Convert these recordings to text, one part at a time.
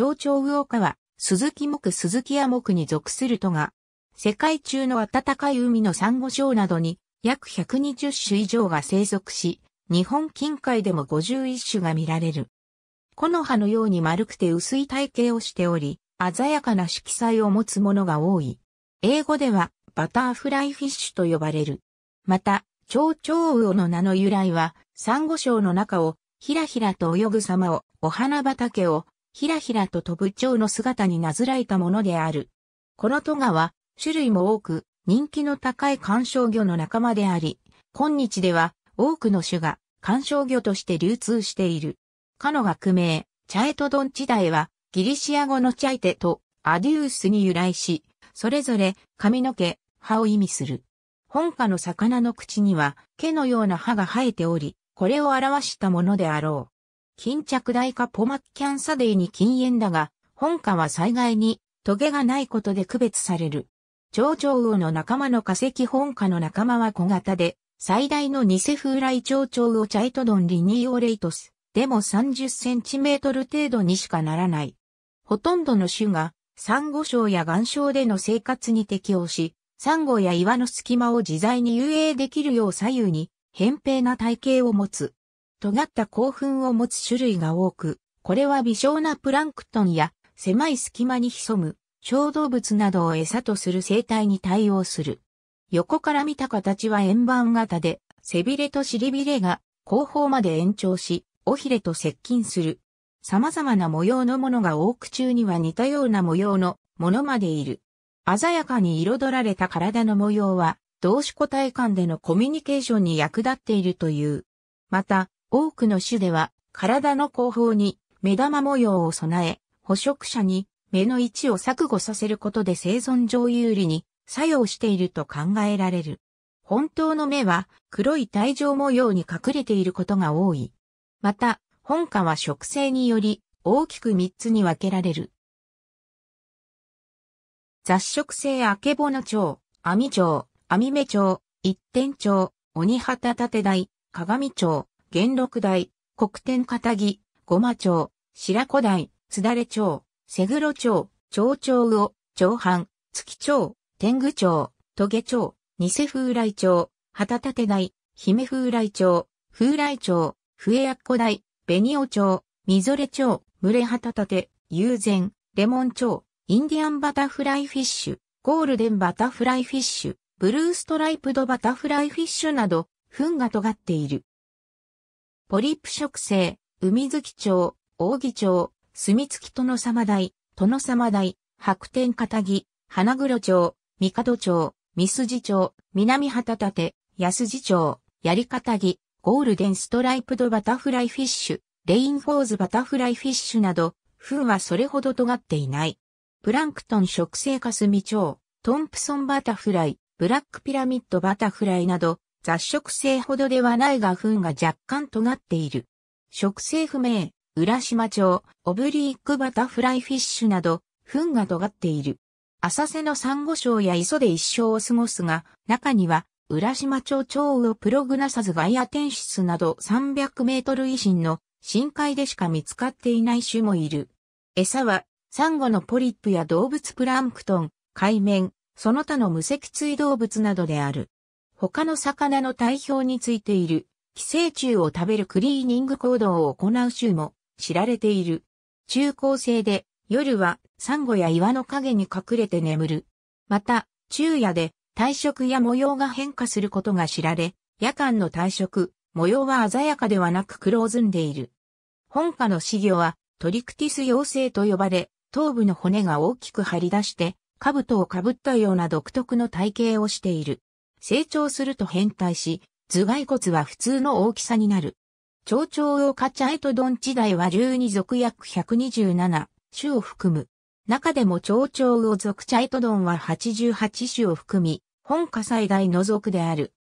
蝶々魚川、鈴木木鈴木屋木に属するとが、世界中の暖かい海のサンゴ礁などに約120種以上が生息し、日本近海でも51種が見られる。木の葉のように丸くて薄い体型をしており、鮮やかな色彩を持つものが多い。英語ではバターフライフィッシュと呼ばれる。また、蝶々魚の名の由来は、サンゴ礁の中をひらひらと泳ぐ様を、お花畑を、ひらひらと飛ぶ蝶の姿になずらえたものである。このトガは、種類も多く、人気の高い観賞魚の仲間であり、今日では多くの種が観賞魚として流通している。かの学名、チャエトドン時代は、ギリシア語のチャイテとアデュースに由来し、それぞれ髪の毛、歯を意味する。本家の魚の口には毛のような歯が生えており、これを表したものであろう。巾着大化ポマッキャンサデイに禁煙だが、本家は災害にトゲがないことで区別される。蝶々魚の仲間の化石本家の仲間は小型で、最大のニセフ蝶々魚チャイトドンリニーオレイトス、でも30センチメートル程度にしかならない。ほとんどの種が、サンゴ礁や岩礁での生活に適応し、サンゴや岩の隙間を自在に遊泳できるよう左右に、扁平な体型を持つ。尖った興奮を持つ種類が多く、これは微小なプランクトンや狭い隙間に潜む小動物などを餌とする生態に対応する。横から見た形は円盤型で、背びれと尻びれが後方まで延長し、尾ひれと接近する。様々な模様のものが多く中には似たような模様のものまでいる。鮮やかに彩られた体の模様は、同種個体間でのコミュニケーションに役立っているという。また、多くの種では、体の後方に目玉模様を備え、捕食者に目の位置を錯誤させることで生存上有利に作用していると考えられる。本当の目は黒い体状模様に隠れていることが多い。また、本科は植生により大きく3つに分けられる。雑食性アケボノ蝶、ミ蝶、ミメ蝶、一点蝶、鬼旗立て台、鏡蝶、元禄台、国天片木、ごま町、白子台、すだれ町、瀬黒町、町長魚、長藩、月町、天狗町、トゲ町、偽風来町、旗立台、姫風来町、風来町、笛やっこ台、紅尾町、みぞれ町、群れ旗立友禅、レモン町、インディアンバタフライフィッシュ、ゴールデンバタフライフィッシュ、ブルーストライプドバタフライフィッシュなど、糞が尖っている。ポリップ植生、海月町、扇町、墨月殿様台、殿様台、白天片木、花黒町、三角町、三筋町、南旗立、安地町、槍り方木、ゴールデンストライプドバタフライフィッシュ、レインフォーズバタフライフィッシュなど、風はそれほど尖っていない。プランクトン植生霞町、トンプソンバタフライ、ブラックピラミッドバタフライなど、雑食性ほどではないが糞が若干尖っている。食性不明、浦島町、オブリークバタフライフィッシュなど、糞が尖っている。浅瀬のサンゴ礁や磯で一生を過ごすが、中には、浦島町町をプログナサズガイア天出など300メートル以深の深海でしか見つかっていない種もいる。餌は、サンゴのポリップや動物プランクトン、海面、その他の無脊椎動物などである。他の魚の体表についている寄生虫を食べるクリーニング行動を行う種も知られている。中高生で夜はサンゴや岩の影に隠れて眠る。また、昼夜で体色や模様が変化することが知られ、夜間の体色、模様は鮮やかではなく黒ずんでいる。本科の死魚はトリクティス妖精と呼ばれ、頭部の骨が大きく張り出して、兜をかぶったような独特の体型をしている。成長すると変態し、頭蓋骨は普通の大きさになる。蝶々をカチャエトドン地代は12属約127種を含む。中でも蝶々を属チャエトドンは88種を含み、本家最大の属である。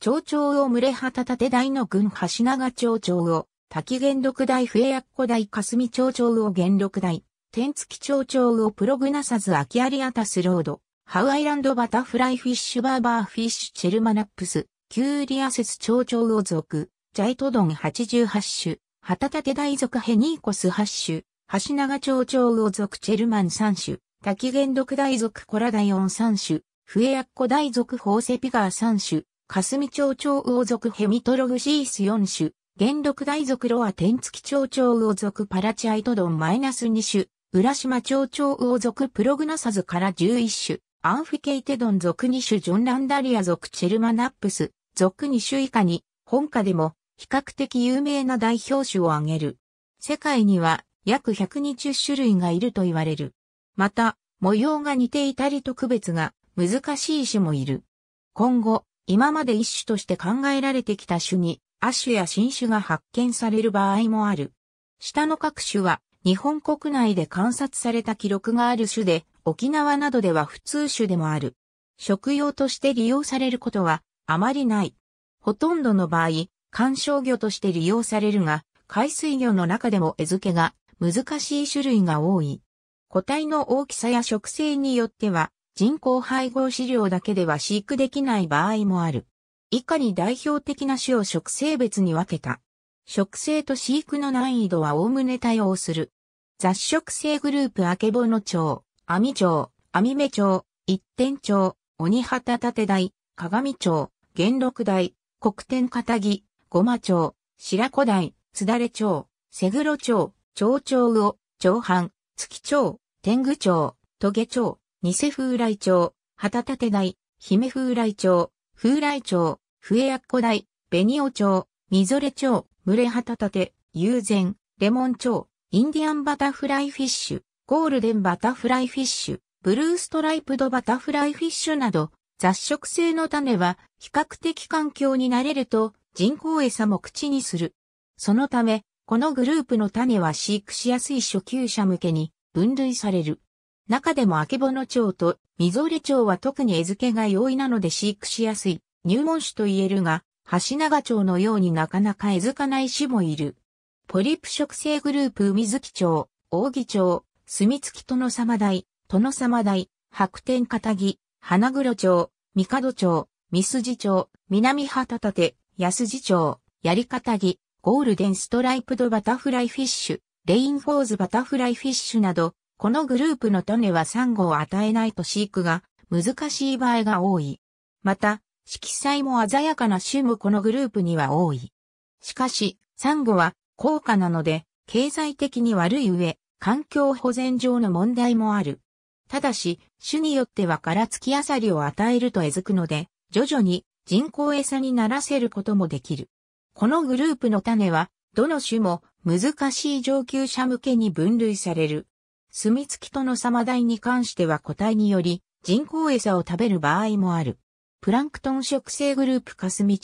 蝶々を群れ旗立て大の群橋長蝶々を、滝元六大笛やっこ大霞蝶々を元六大、天月蝶々をプログナサズ秋アリアタスロード。ハウアイランドバタフライフィッシュバーバーフィッシュチェルマナップス、キューリアセス蝶々魚族、ジャイトドン88種、ハタタテ大族ヘニーコス8種、ハシナガ蝶々魚族チェルマン3種、タキゲンドク大族コラダイオン3種、フエアッコ大族ホーセピガー3種、カスミ蝶々魚族ヘミトログシース4種、ドク大族ロア天キ蝶々魚族パラチアイトドンマイナス2種、浦島蝶々魚族プログナサズから11種、アンフィケイテドン属2種ジョンランダリア属チェルマナップス属2種以下に本家でも比較的有名な代表種を挙げる。世界には約120種類がいると言われる。また、模様が似ていたりと区別が難しい種もいる。今後、今まで一種として考えられてきた種に、亜種や新種が発見される場合もある。下の各種は、日本国内で観察された記録がある種で、沖縄などでは普通種でもある。食用として利用されることはあまりない。ほとんどの場合、観賞魚として利用されるが、海水魚の中でも餌付けが難しい種類が多い。個体の大きさや植生によっては、人工配合飼料だけでは飼育できない場合もある。以下に代表的な種を植生別に分けた。植生と飼育の難易度は概ね対応する。雑食性グループアケボノチョウ。網町、網目町、一点町、鬼旗立台、鏡町、元禄台、国天片木、五間町、白子台、津だれ町、瀬黒町、町長魚、長藩、月町、天狗町、トゲ町、偽風来町、旗立台、姫風来町、風来町、笛やっこ台、紅尾町、みぞれ町、群れ旗立て、友禅、レモン町、インディアンバタフライフィッシュ、ゴールデンバタフライフィッシュ、ブルーストライプドバタフライフィッシュなど、雑食性の種は比較的環境に慣れると人工餌も口にする。そのため、このグループの種は飼育しやすい初級者向けに分類される。中でもアケボノ蝶とミゾレ蝶は特に餌付けが容易なので飼育しやすい入門種と言えるが、ハシナガ蝶のようになかなか餌付かない種もいる。ポリプ食性グループ海ギ蝶、扇蝶、墨付き殿様台、殿様台、白天片木、花黒町、三角町、三筋町、南旗立、安地町、槍り木、ゴールデンストライプドバタフライフィッシュ、レインフォーズバタフライフィッシュなど、このグループの種はサンゴを与えないと飼育が難しい場合が多い。また、色彩も鮮やかな種もこのグループには多い。しかし、サンゴは高価なので、経済的に悪い上、環境保全上の問題もある。ただし、種によっては殻付きアサリを与えるとえずくので、徐々に人工餌にならせることもできる。このグループの種は、どの種も難しい上級者向けに分類される。住み付きとのサマダイに関しては個体により人工餌を食べる場合もある。プランクトン食性グループ霞ウ、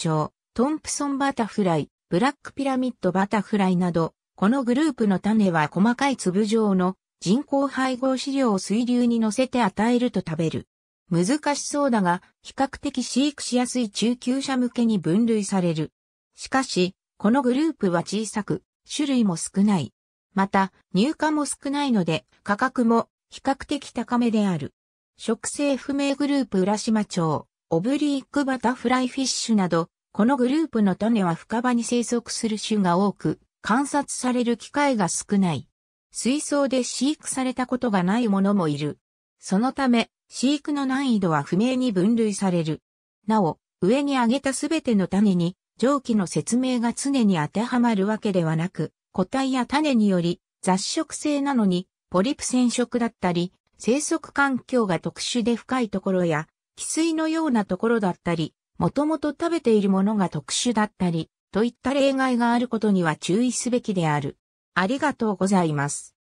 トンプソンバタフライ、ブラックピラミッドバタフライなどこのグループの種は細かい粒状の人工配合飼料を水流に乗せて与えると食べる。難しそうだが、比較的飼育しやすい中級者向けに分類される。しかし、このグループは小さく、種類も少ない。また、入荷も少ないので、価格も比較的高めである。植生不明グループ浦島町、オブリークバタフライフィッシュなど、このグループの種は深場に生息する種が多く、観察される機会が少ない。水槽で飼育されたことがないものもいる。そのため、飼育の難易度は不明に分類される。なお、上に挙げたすべての種に、蒸気の説明が常に当てはまるわけではなく、個体や種により雑食性なのにポリプ染色だったり、生息環境が特殊で深いところや、寄水のようなところだったり、もともと食べているものが特殊だったり、といった例外があることには注意すべきである。ありがとうございます。